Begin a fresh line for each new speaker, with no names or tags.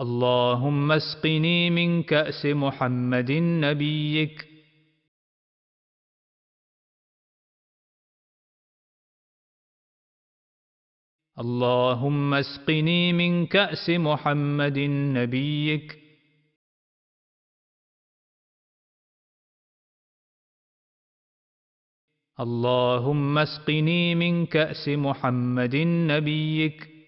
اللهم اسقني من كأس محمد نبيك اللهم اسقني من كأس محمد نبيك اللهم اسقني من كأس محمد نبيك